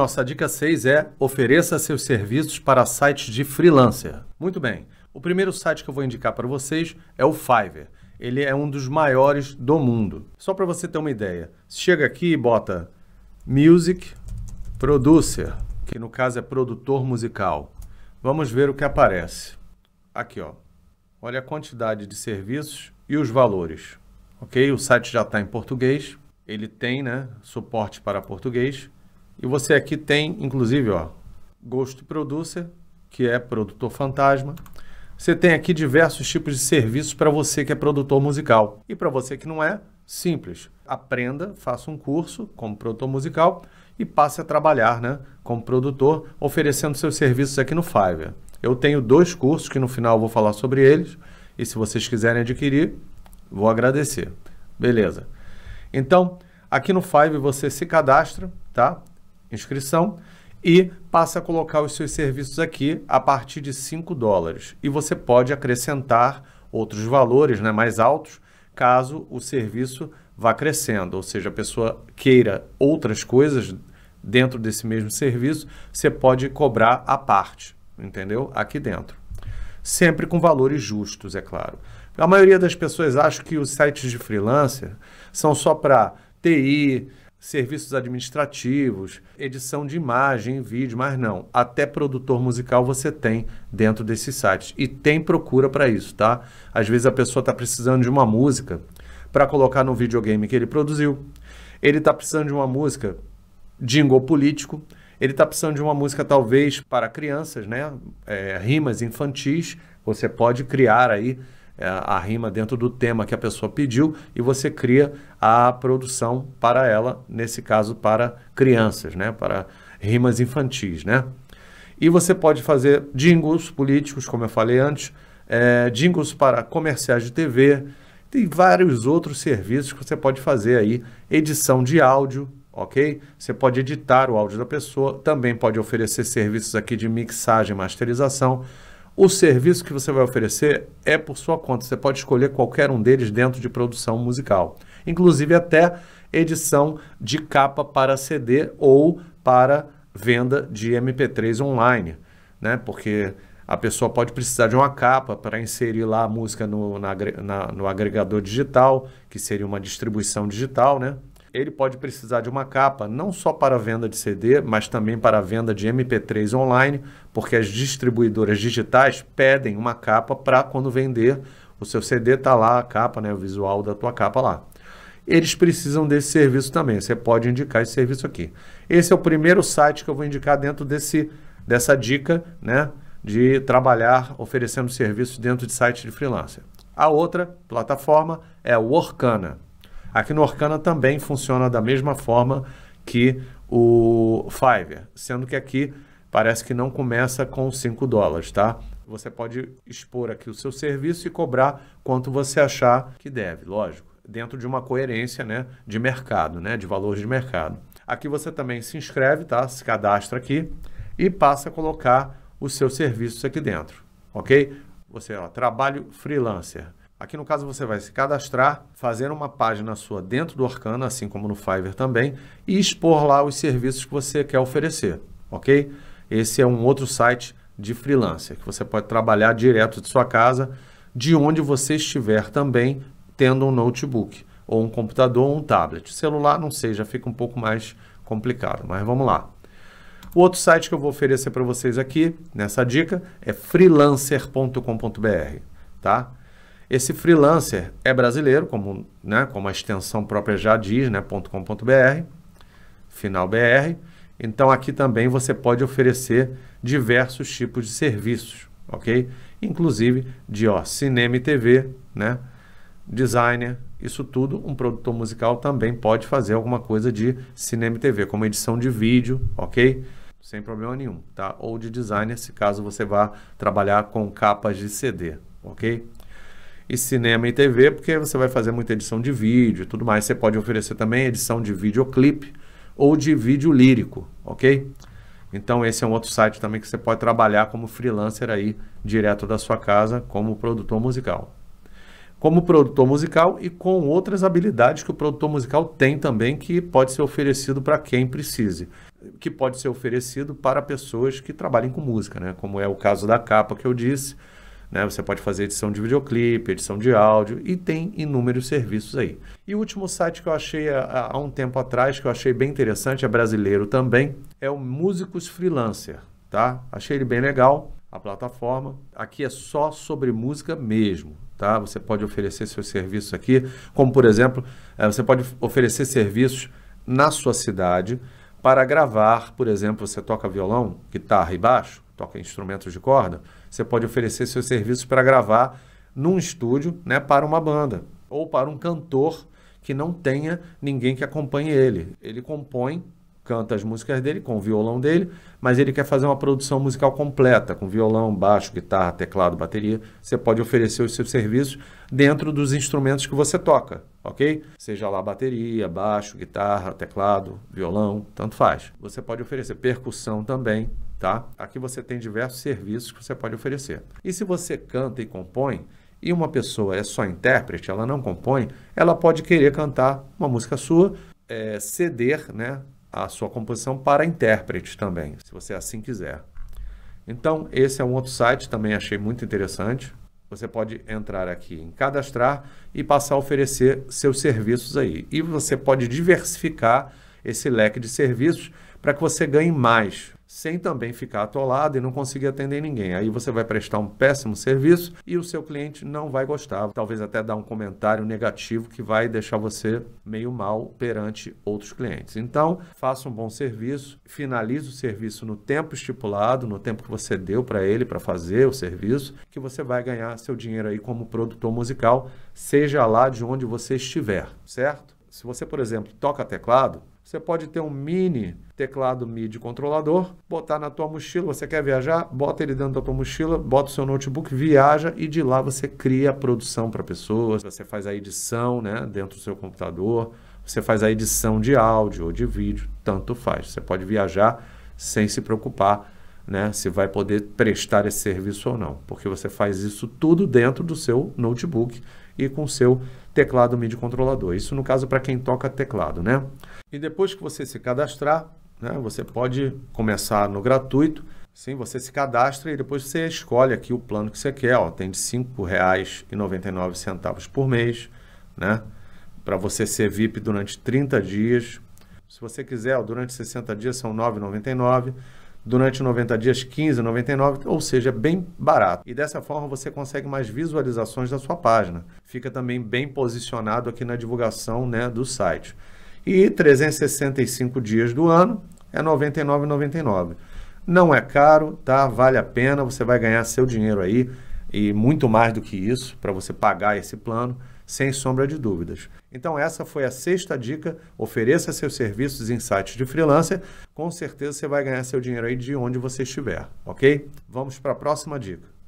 nossa dica 6 é ofereça seus serviços para sites de freelancer. Muito bem, o primeiro site que eu vou indicar para vocês é o Fiverr. Ele é um dos maiores do mundo. Só para você ter uma ideia, chega aqui e bota Music Producer, que no caso é produtor musical. Vamos ver o que aparece. Aqui, ó. Olha a quantidade de serviços e os valores. Ok? O site já está em português. Ele tem né, suporte para português. E você aqui tem, inclusive, ó, Ghost Producer, que é produtor fantasma. Você tem aqui diversos tipos de serviços para você que é produtor musical. E para você que não é, simples. Aprenda, faça um curso como produtor musical e passe a trabalhar né, como produtor, oferecendo seus serviços aqui no Fiverr. Eu tenho dois cursos que no final eu vou falar sobre eles. E se vocês quiserem adquirir, vou agradecer. Beleza. Então, aqui no Fiverr você se cadastra, tá? inscrição e passa a colocar os seus serviços aqui a partir de 5 dólares. E você pode acrescentar outros valores né, mais altos caso o serviço vá crescendo, ou seja, a pessoa queira outras coisas dentro desse mesmo serviço, você pode cobrar a parte, entendeu? Aqui dentro. Sempre com valores justos, é claro. A maioria das pessoas acha que os sites de freelancer são só para TI, serviços administrativos, edição de imagem, vídeo, mas não. Até produtor musical você tem dentro desses sites. E tem procura para isso, tá? Às vezes a pessoa está precisando de uma música para colocar no videogame que ele produziu. Ele está precisando de uma música jingle político. Ele está precisando de uma música talvez para crianças, né? É, rimas infantis. Você pode criar aí é a rima dentro do tema que a pessoa pediu e você cria a produção para ela, nesse caso para crianças, né? para rimas infantis. Né? E você pode fazer jingles políticos, como eu falei antes, é, jingles para comerciais de TV, tem vários outros serviços que você pode fazer aí, edição de áudio, ok? Você pode editar o áudio da pessoa, também pode oferecer serviços aqui de mixagem, masterização, o serviço que você vai oferecer é por sua conta. Você pode escolher qualquer um deles dentro de produção musical, inclusive até edição de capa para CD ou para venda de MP3 online, né? Porque a pessoa pode precisar de uma capa para inserir lá a música no, na, na, no agregador digital, que seria uma distribuição digital, né? ele pode precisar de uma capa não só para venda de CD, mas também para venda de MP3 online, porque as distribuidoras digitais pedem uma capa para quando vender o seu CD tá lá a capa, né, o visual da tua capa lá. Eles precisam desse serviço também. Você pode indicar esse serviço aqui. Esse é o primeiro site que eu vou indicar dentro desse dessa dica, né, de trabalhar oferecendo serviços dentro de site de freelancer. A outra plataforma é o Workana. Aqui no Orkana também funciona da mesma forma que o Fiverr, sendo que aqui parece que não começa com 5 dólares, tá? Você pode expor aqui o seu serviço e cobrar quanto você achar que deve, lógico, dentro de uma coerência né, de mercado, né, de valores de mercado. Aqui você também se inscreve, tá? Se cadastra aqui e passa a colocar os seus serviços aqui dentro, ok? Você, ó, trabalho freelancer. Aqui no caso você vai se cadastrar, fazer uma página sua dentro do Arcana, assim como no Fiverr também, e expor lá os serviços que você quer oferecer, ok? Esse é um outro site de freelancer que você pode trabalhar direto de sua casa, de onde você estiver também, tendo um notebook ou um computador ou um tablet. Celular não sei, já fica um pouco mais complicado, mas vamos lá. O outro site que eu vou oferecer para vocês aqui nessa dica é freelancer.com.br, tá? Esse freelancer é brasileiro, como, né, como a extensão própria já diz, né, .com.br, final BR. Então aqui também você pode oferecer diversos tipos de serviços, ok? Inclusive de ó, cinema e TV, né? designer, isso tudo, um produtor musical também pode fazer alguma coisa de cinema e TV, como edição de vídeo, ok? Sem problema nenhum, tá? Ou de designer, se caso você vá trabalhar com capas de CD, ok? e cinema e TV, porque você vai fazer muita edição de vídeo e tudo mais. Você pode oferecer também edição de videoclipe ou de vídeo lírico, ok? Então esse é um outro site também que você pode trabalhar como freelancer aí direto da sua casa como produtor musical. Como produtor musical e com outras habilidades que o produtor musical tem também que pode ser oferecido para quem precise, que pode ser oferecido para pessoas que trabalhem com música, né? Como é o caso da capa que eu disse, né? Você pode fazer edição de videoclipe, edição de áudio e tem inúmeros serviços aí. E o último site que eu achei eh, há, há um tempo atrás, que eu achei bem interessante, é brasileiro também, é o Músicos Freelancer. Tá? Achei ele bem legal, a plataforma. Aqui é só sobre música mesmo. Tá? Você pode oferecer seus serviços aqui, como por exemplo, eh, você pode oferecer serviços na sua cidade para gravar, por exemplo, você toca violão, guitarra e baixo, toca instrumentos de corda, você pode oferecer seus serviços para gravar num estúdio né, para uma banda ou para um cantor que não tenha ninguém que acompanhe ele. Ele compõe, canta as músicas dele com o violão dele, mas ele quer fazer uma produção musical completa, com violão, baixo, guitarra, teclado, bateria. Você pode oferecer os seus serviços dentro dos instrumentos que você toca ok? Seja lá bateria, baixo, guitarra, teclado, violão, tanto faz. Você pode oferecer percussão também, tá? Aqui você tem diversos serviços que você pode oferecer. E se você canta e compõe, e uma pessoa é só intérprete, ela não compõe, ela pode querer cantar uma música sua, é, ceder né, a sua composição para intérprete também, se você assim quiser. Então, esse é um outro site, também achei muito interessante. Você pode entrar aqui em cadastrar e passar a oferecer seus serviços aí. E você pode diversificar esse leque de serviços para que você ganhe mais, sem também ficar atolado e não conseguir atender ninguém. Aí você vai prestar um péssimo serviço e o seu cliente não vai gostar, talvez até dar um comentário negativo que vai deixar você meio mal perante outros clientes. Então, faça um bom serviço, finalize o serviço no tempo estipulado, no tempo que você deu para ele para fazer o serviço, que você vai ganhar seu dinheiro aí como produtor musical, seja lá de onde você estiver, certo? Se você, por exemplo, toca teclado, você pode ter um mini teclado MIDI controlador, botar na tua mochila, você quer viajar, bota ele dentro da tua mochila, bota o seu notebook, viaja e de lá você cria a produção para pessoas, você faz a edição, né, dentro do seu computador, você faz a edição de áudio ou de vídeo, tanto faz. Você pode viajar sem se preocupar, né, se vai poder prestar esse serviço ou não, porque você faz isso tudo dentro do seu notebook e com seu teclado MIDI controlador. Isso no caso para quem toca teclado, né? E depois que você se cadastrar, né, você pode começar no gratuito. Sim, você se cadastra e depois você escolhe aqui o plano que você quer. Ó, tem de R$ 5,99 por mês, né? Para você ser VIP durante 30 dias. Se você quiser, ó, durante 60 dias são R$ 9,99 durante 90 dias 15,99, ou seja, bem barato. E dessa forma você consegue mais visualizações da sua página. Fica também bem posicionado aqui na divulgação né, do site. E 365 dias do ano é R$ 99,99. Não é caro, tá? Vale a pena, você vai ganhar seu dinheiro aí e muito mais do que isso para você pagar esse plano, sem sombra de dúvidas. Então essa foi a sexta dica, ofereça seus serviços em sites de freelancer, com certeza você vai ganhar seu dinheiro aí de onde você estiver, OK? Vamos para a próxima dica.